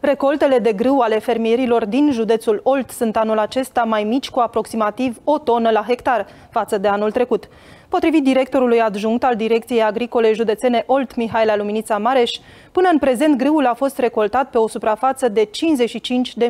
Recoltele de grâu ale fermierilor din județul Olt sunt anul acesta mai mici cu aproximativ o tonă la hectar față de anul trecut. Potrivit directorului adjunct al Direcției Agricole Județene Olt Mihai la Luminița Mareș, până în prezent grâul a fost recoltat pe o suprafață de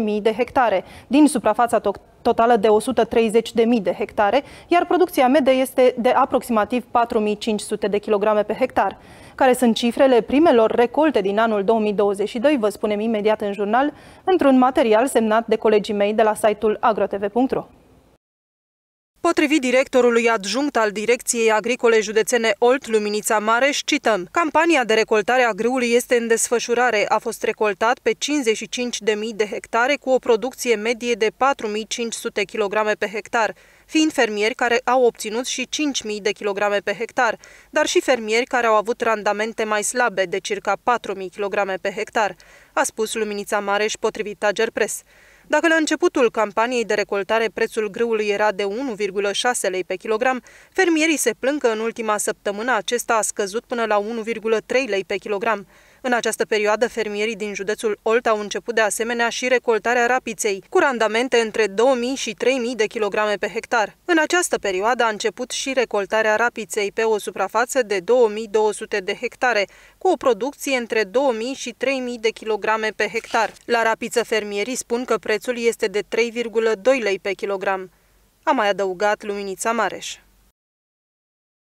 55.000 de hectare, din suprafața to totală de 130.000 de hectare, iar producția medie este de aproximativ 4.500 de kg pe hectar. Care sunt cifrele primelor recolte din anul 2022, vă spunem imediat în jurnal, într-un material semnat de colegii mei de la site-ul agrotv.ro. Potrivit directorului adjunct al Direcției Agricole Județene Olt, Luminița Mareș, cităm Campania de recoltare a grâului este în desfășurare. A fost recoltat pe 55.000 de hectare cu o producție medie de 4.500 kg pe hectar, fiind fermieri care au obținut și 5.000 de kg pe hectar, dar și fermieri care au avut randamente mai slabe, de circa 4.000 kg pe hectar, a spus Luminița Mareș potrivit Tager Press. Dacă la începutul campaniei de recoltare prețul grâului era de 1,6 lei pe kilogram, fermierii se plâng că în ultima săptămână acesta a scăzut până la 1,3 lei pe kilogram. În această perioadă, fermierii din județul Olt au început de asemenea și recoltarea rapiței, cu randamente între 2000 și 3000 de kilograme pe hectar. În această perioadă a început și recoltarea rapiței pe o suprafață de 2200 de hectare, cu o producție între 2000 și 3000 de kilograme pe hectar. La rapiță, fermierii spun că prețul este de 3,2 lei pe kilogram. A mai adăugat Luminița Mareș.